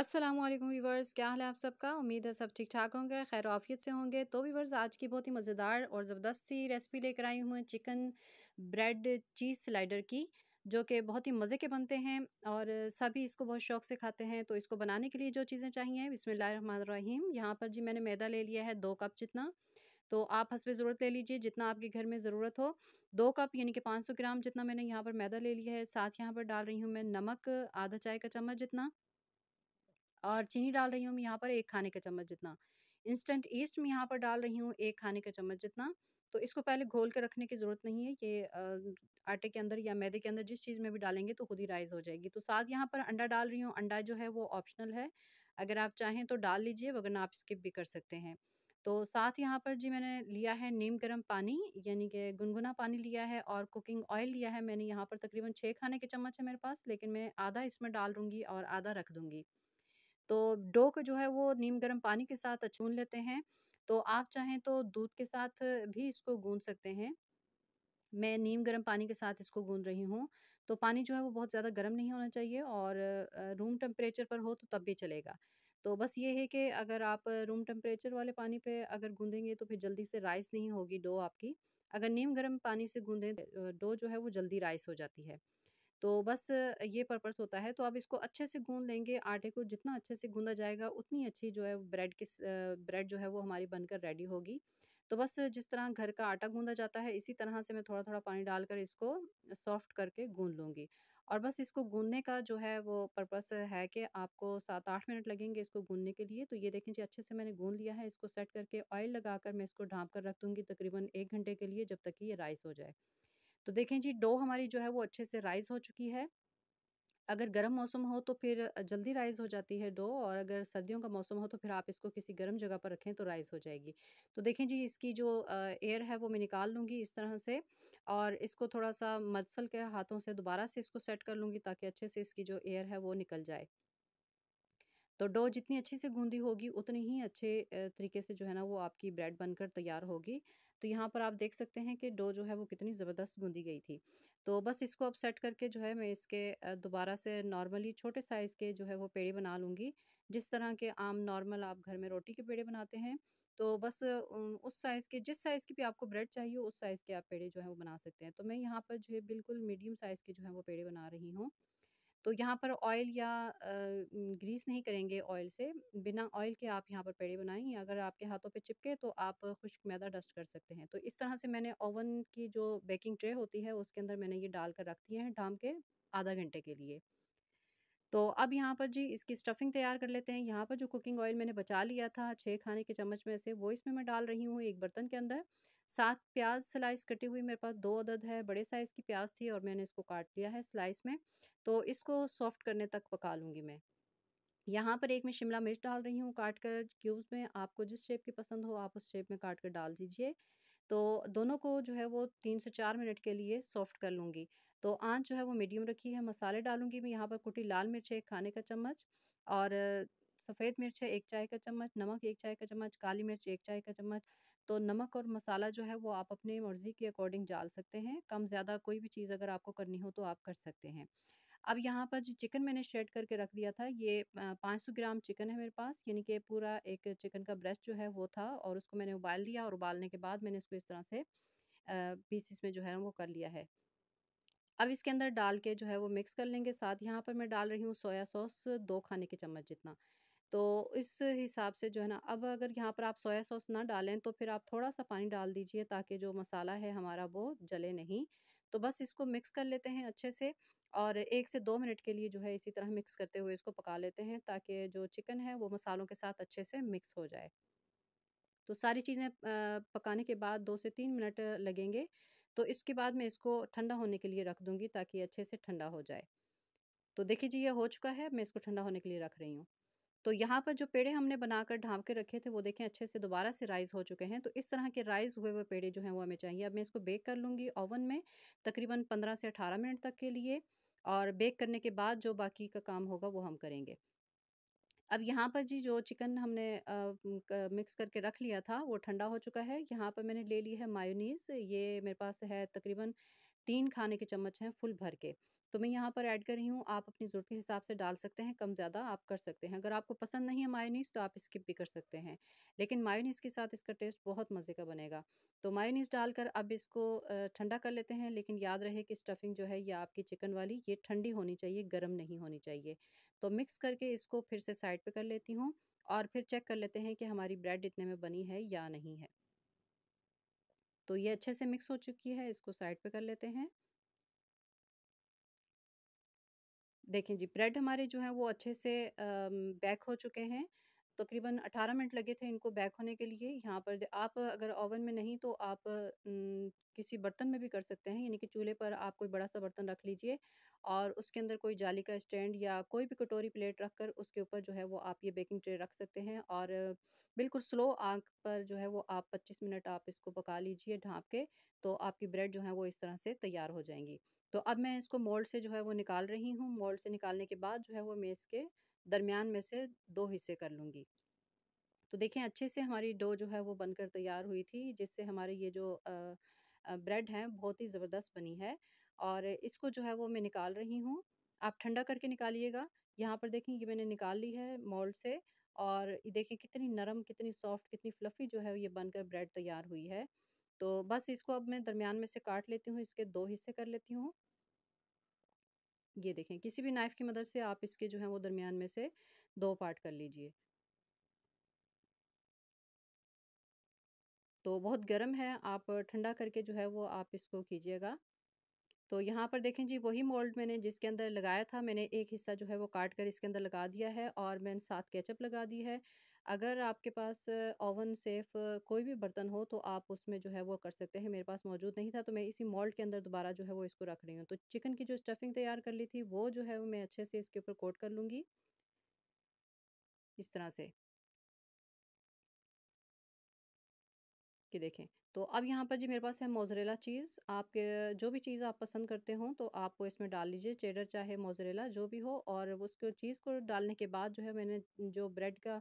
Aslam viewers क्या हाल है आप सबका उम्मीद है सब ठीक ठाक होंगे खैर आफियत से होंगे तो वीवर्स आज की बहुत ही मज़ेदार और ज़बरदस्त सी रेसिपी लेकर आई हूँ चिकन ब्रेड चीज़ स्लाइडर की जो कि बहुत ही मज़े के बनते हैं और सभी इसको बहुत शौक से खाते हैं तो इसको बनाने के लिए जो चीज़ें चाहिए रहीम यहाँ पर जी मैंने मैदा ले लिया है दो कप जितना तो आप हंसब ज़रूरत ले लीजिए जितना आपके घर में ज़रूरत हो दो कप यानी कि पाँच सौ ग्राम जितना मैंने यहाँ पर मैदा ले लिया है साथ यहाँ पर डाल रही हूँ मैं नमक आधा चाय का चम्मच जितना और चीनी डाल रही हूँ मैं यहाँ पर एक खाने का चम्मच जितना इंस्टेंट ईस्ट मैं यहाँ पर डाल रही हूँ एक खाने का चम्मच जितना तो इसको पहले घोल के रखने की ज़रूरत नहीं है ये आटे के अंदर या मैदे के अंदर जिस चीज़ में भी डालेंगे तो खुद ही राइज हो जाएगी तो साथ यहाँ पर अंडा डाल रही हूँ अंडा जो है वो ऑप्शनल है अगर आप चाहें तो डाल लीजिए वगैरह आप स्किप भी कर सकते हैं तो साथ यहाँ पर जी मैंने लिया है नीम गर्म पानी यानी कि गुनगुना पानी लिया है और कुकिंग ऑयल लिया है मैंने यहाँ पर तकरीबन छः खाने के चम्मच है मेरे पास लेकिन मैं आधा इसमें डाल दूँगी और आधा रख दूँगी तो डो को जो है वो नीम गर्म पानी के साथ गूंद लेते हैं तो आप चाहें तो दूध के साथ भी इसको गूंद सकते हैं मैं नीम गर्म पानी के साथ इसको गूंद रही हूँ तो पानी जो है वो बहुत ज़्यादा गर्म नहीं होना चाहिए और रूम टेम्परेचर पर हो तो तब भी चलेगा तो बस ये है कि अगर आप रूम टेम्परेचर वाले पानी पे अगर गूंदेंगे तो फिर जल्दी से राइस नहीं होगी डो आपकी अगर नीम गर्म पानी से गूंदें डो जो है वो जल्दी राइस हो जाती है तो बस ये पर्पस होता है तो आप इसको अच्छे से गूंद लेंगे आटे को जितना अच्छे से गूंदा जाएगा उतनी अच्छी जो है ब्रेड की ब्रेड जो है वो हमारी बनकर रेडी होगी तो बस जिस तरह घर का आटा गूंदा जाता है इसी तरह से मैं थोड़ा थोड़ा पानी डालकर इसको सॉफ्ट करके गूंद लूँगी और बस इसको गूंदने का जो है वो पर्पस है कि आपको सात आठ मिनट लगेंगे इसको गूंदने के लिए तो ये देखें जी अच्छे से मैंने गूंद लिया है इसको सेट करके ऑयल लगाकर मैं इसको ढाँप कर रख दूँगी तकरीबन एक घंटे के लिए जब तक कि ये राइस हो जाए तो देखें जी डो हमारी जो है वो अच्छे से राइज़ हो चुकी है अगर गर्म मौसम हो तो फिर जल्दी राइज़ हो जाती है डो और अगर सर्दियों का मौसम हो तो फिर आप इसको किसी गर्म जगह पर रखें तो राइज़ हो जाएगी तो देखें जी इसकी जो एयर है वो मैं निकाल लूँगी इस तरह से और इसको थोड़ा सा मसल के हाथों से दोबारा से इसको सेट कर लूँगी ताकि अच्छे से इसकी जो एयर है वो निकल जाए तो डो जितनी अच्छी से गूंदी होगी उतनी ही अच्छे तरीके से जो है ना वो आपकी ब्रेड बनकर तैयार होगी तो यहाँ पर आप देख सकते हैं कि डो जो है वो कितनी ज़बरदस्त गूँधी गई थी तो बस इसको अब सेट करके जो है मैं इसके दोबारा से नॉर्मली छोटे साइज़ के जो है वो पेड़े बना लूँगी जिस तरह के आम नॉर्मल आप घर में रोटी के पेड़े बनाते हैं तो बस उस साइज़ के जिस साइज़ की भी आपको ब्रेड चाहिए उस साइज़ के आप पेड़े जो है वो बना सकते हैं तो मैं यहाँ पर जो है बिल्कुल मीडियम साइज़ के जो है वो पेड़े बना रही हूँ तो यहाँ पर ऑयल या ग्रीस नहीं करेंगे ऑयल से बिना ऑयल के आप यहाँ पर पेड़े बनाएंगे अगर आपके हाथों पे चिपके तो आप खुश्क मैदा डस्ट कर सकते हैं तो इस तरह से मैंने ओवन की जो बेकिंग ट्रे होती है उसके अंदर मैंने ये डाल कर रख दिए हैं ढाम के आधा घंटे के लिए तो अब यहाँ पर जी इसकी स्टफ़िंग तैयार कर लेते हैं यहाँ पर जो कुकिंग ऑयल मैंने बचा लिया था छः खाने के चम्मच में से वो इसमें मैं डाल रही हूँ एक बर्तन के अंदर सात प्याज स्लाइस कटी हुई मेरे पास दो अदद है बड़े साइज़ की प्याज थी और मैंने इसको काट लिया है स्लाइस में तो इसको सॉफ्ट करने तक पका लूँगी मैं यहाँ पर एक मैं शिमला मिर्च डाल रही हूँ काट कर क्यूब्स में आपको जिस शेप की पसंद हो आप उस शेप में काट कर डाल दीजिए तो दोनों को जो है वो तीन से चार मिनट के लिए सॉफ्ट कर लूँगी तो आँच जो है वो मीडियम रखी है मसाले डालूँगी मैं यहाँ पर कुटी लाल मिर्च एक खाने का चम्मच और सफ़ेद मिर्च है एक चाय का चम्मच नमक एक चाय का चम्मच काली मिर्च एक चाय का चम्मच तो नमक और मसाला जो है वो आप अपने मर्ज़ी के अकॉर्डिंग डाल सकते हैं कम ज़्यादा कोई भी चीज़ अगर आपको करनी हो तो आप कर सकते हैं अब यहाँ पर जो चिकन मैंने शेड करके रख दिया था ये पाँच सौ ग्राम चिकन है मेरे पास यानी कि पूरा एक चिकन का ब्रेस्ट जो है वो था और उसको मैंने उबाल लिया और उबालने के बाद मैंने इसको इस तरह से पीसीस में जो है वो कर लिया है अब इसके अंदर डाल के जो है वो मिक्स कर लेंगे साथ यहाँ पर मैं डाल रही हूँ सोया सॉस दो खाने के चम्मच जितना तो इस हिसाब से जो है ना अब अगर यहाँ पर आप सोया सॉस ना डालें तो फिर आप थोड़ा सा पानी डाल दीजिए ताकि जो मसाला है हमारा वो जले नहीं तो बस इसको मिक्स कर लेते हैं अच्छे से और एक से दो मिनट के लिए जो है इसी तरह मिक्स करते हुए इसको पका लेते हैं ताकि जो चिकन है वो मसालों के साथ अच्छे से मिक्स हो जाए तो सारी चीज़ें पकाने के बाद दो से तीन मिनट लगेंगे तो इसके बाद मैं इसको ठंडा होने के लिए रख दूँगी ताकि अच्छे से ठंडा हो जाए तो देखिए जी ये हो चुका है मैं इसको ठंडा होने के लिए रख रही हूँ तो यहाँ पर जो पेड़े हमने बनाकर ढांप के रखे थे वो देखें अच्छे से दोबारा से राइज़ हो चुके हैं तो इस तरह के राइज़ हुए हुए पेड़े जो हैं वो हमें चाहिए अब मैं इसको बेक कर लूँगी ओवन में तकरीबन पंद्रह से अठारह मिनट तक के लिए और बेक करने के बाद जो बाकी का काम होगा वो हम करेंगे अब यहाँ पर जी जो चिकन हमने मिक्स करके रख लिया था वो ठंडा हो चुका है यहाँ पर मैंने ले ली है मायोनीज़ ये मेरे पास है तकरीबन तीन खाने के चम्मच हैं फुल भर के तो मैं यहाँ पर ऐड कर रही हूँ आप अपनी ज़रूरत के हिसाब से डाल सकते हैं कम ज़्यादा आप कर सकते हैं अगर आपको पसंद नहीं है मायोनीस तो आप स्किप भी कर सकते हैं लेकिन मायोनीस के साथ इसका टेस्ट बहुत मज़े का बनेगा तो मायोनीस डालकर अब इसको ठंडा कर लेते हैं लेकिन याद रहे कि स्टफिंग जो है या आपकी चिकन वाली ये ठंडी होनी चाहिए गर्म नहीं होनी चाहिए तो मिक्स करके इसको फिर से साइड पर कर लेती हूँ और फिर चेक कर लेते हैं कि हमारी ब्रेड इतने में बनी है या नहीं है तो ये अच्छे से मिक्स हो चुकी है इसको साइड पर कर लेते हैं देखें जी ब्रेड हमारे जो हैं वो अच्छे से बैक हो चुके हैं तकरीबन तो अठारह मिनट लगे थे इनको बैक होने के लिए यहाँ पर आप अगर ओवन में नहीं तो आप किसी बर्तन में भी कर सकते हैं यानी कि चूल्हे पर आप कोई बड़ा सा बर्तन रख लीजिए और उसके अंदर कोई जाली का स्टैंड या कोई भी कटोरी प्लेट रख कर उसके ऊपर जो है वो आप ये बेकिंग ट्रे रख सकते हैं और बिल्कुल स्लो आँख पर जो है वो आप पच्चीस मिनट आप इसको पका लीजिए ढाँप के तो आपकी ब्रेड जो है वो इस तरह से तैयार हो जाएंगी तो अब मैं इसको मोल्ड से जो है वो निकाल रही हूँ मोल्ड से निकालने के बाद जो है वो मैं इसके दरमियान में से दो हिस्से कर लूँगी तो देखें अच्छे से हमारी डो जो है वो बनकर तैयार हुई थी जिससे हमारे ये जो ब्रेड हैं बहुत ही ज़बरदस्त बनी है और इसको जो है वो मैं निकाल रही हूँ आप ठंडा करके निकालिएगा यहाँ पर देखें ये मैंने निकाल ली है मोल्ड से और देखें कितनी नरम कितनी सॉफ्ट कितनी फ्लफ़ी जो है ये बनकर ब्रेड तैयार हुई है तो बस इसको अब मैं दरमियान में से काट लेती हूँ इसके दो हिस्से कर लेती हूँ ये देखें किसी भी नाइफ़ की मदद से आप इसके जो है वो दरमियान में से दो पार्ट कर लीजिए तो बहुत गर्म है आप ठंडा करके जो है वो आप इसको कीजिएगा तो यहाँ पर देखें जी वही मोल्ड मैंने जिसके अंदर लगाया था मैंने एक हिस्सा जो है वो काट कर इसके अंदर लगा दिया है और मैंने साथ केचप लगा दी है अगर आपके पास ओवन सेफ कोई भी बर्तन हो तो आप उसमें जो है वो कर सकते हैं मेरे पास मौजूद नहीं था तो मैं इसी मोल्ड के अंदर दोबारा जो है वो इसको रख रही हूँ तो चिकन की जो स्टफिंग तैयार कर ली थी वो जो है वो मैं अच्छे से इसके ऊपर कोट कर लूँगी इस तरह से कि देखें तो अब यहाँ पर जी मेरे पास है मोजरेला चीज़ आपके जो भी चीज़ आप पसंद करते हो तो आप वो इसमें डाल लीजिए चेडर चाहे मोजरेला जो भी हो और उसको चीज़ को डालने के बाद जो है मैंने जो ब्रेड का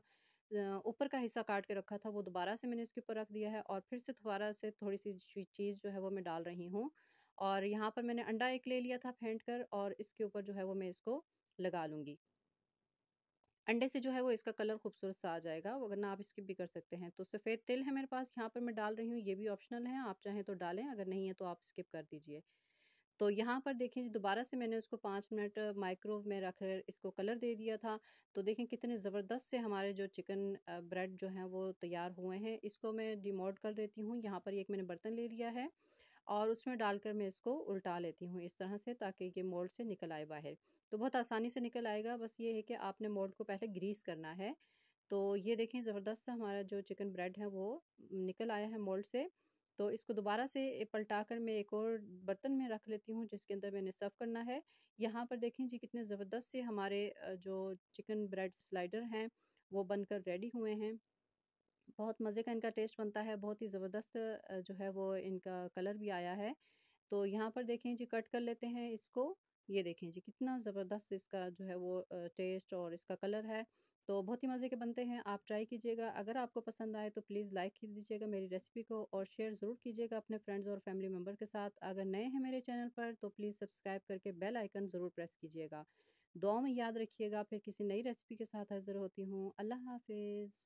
ऊपर का हिस्सा काट के रखा था वो दोबारा से मैंने इसके ऊपर रख दिया है और फिर से दोबारा से थोड़ी सी चीज़ जो है वो मैं डाल रही हूँ और यहाँ पर मैंने अंडा एक ले लिया था फेंट कर और इसके ऊपर जो है वो मैं इसको लगा लूँगी अंडे से जो है वो इसका कलर खूबसूरत सा आ जाएगा वरना आप स्किप भी कर सकते हैं तो सफ़ेद तेल है मेरे पास यहाँ पर मैं डाल रही हूँ ये भी ऑप्शनल है आप चाहें तो डालें अगर नहीं है तो आप स्किप कर दीजिए तो यहाँ पर देखें दोबारा से मैंने उसको पाँच मिनट माइक्रोव में रख इसको कलर दे दिया था तो देखें कितने ज़बरदस्त से हमारे जो चिकन ब्रेड जो हैं वो तैयार हुए हैं इसको मैं डिमोट कर देती हूँ यहाँ पर एक मैंने बर्तन ले लिया है और उसमें डालकर मैं इसको उल्टा लेती हूँ इस तरह से ताकि ये मोल्ड से निकल आए बाहर तो बहुत आसानी से निकल आएगा बस ये है कि आपने मोल्ड को पहले ग्रीस करना है तो ये देखें ज़बरदस्त हमारा जो चिकन ब्रेड है वो निकल आया है मोल्ड से तो इसको दोबारा से पलटा कर मैं एक और बर्तन में रख लेती हूँ जिसके अंदर मैंने सर्व करना है यहाँ पर देखें जी कितने ज़बरदस्त से हमारे जो चिकन ब्रेड स्लाइडर हैं वो बनकर रेडी हुए हैं बहुत मज़े का इनका टेस्ट बनता है बहुत ही ज़बरदस्त जो है वो इनका कलर भी आया है तो यहाँ पर देखें जी कट कर लेते हैं इसको ये देखें जी कितना ज़बरदस्त इसका जो है वो टेस्ट और इसका कलर है तो बहुत ही मज़े के बनते हैं आप ट्राई कीजिएगा अगर आपको पसंद आए तो प्लीज़ लाइक कर दीजिएगा मेरी रेसिपी को और शेयर ज़रूर कीजिएगा अपने फ्रेंड्स और फैमिली मेम्बर के साथ अगर नए हैं मेरे चैनल पर तो प्लीज़ सब्सक्राइब करके बेल आइकन ज़रूर प्रेस कीजिएगा दुआ में याद रखिएगा फिर किसी नई रेसिपी के साथ हाजिर होती हूँ अल्लाह हाफिज़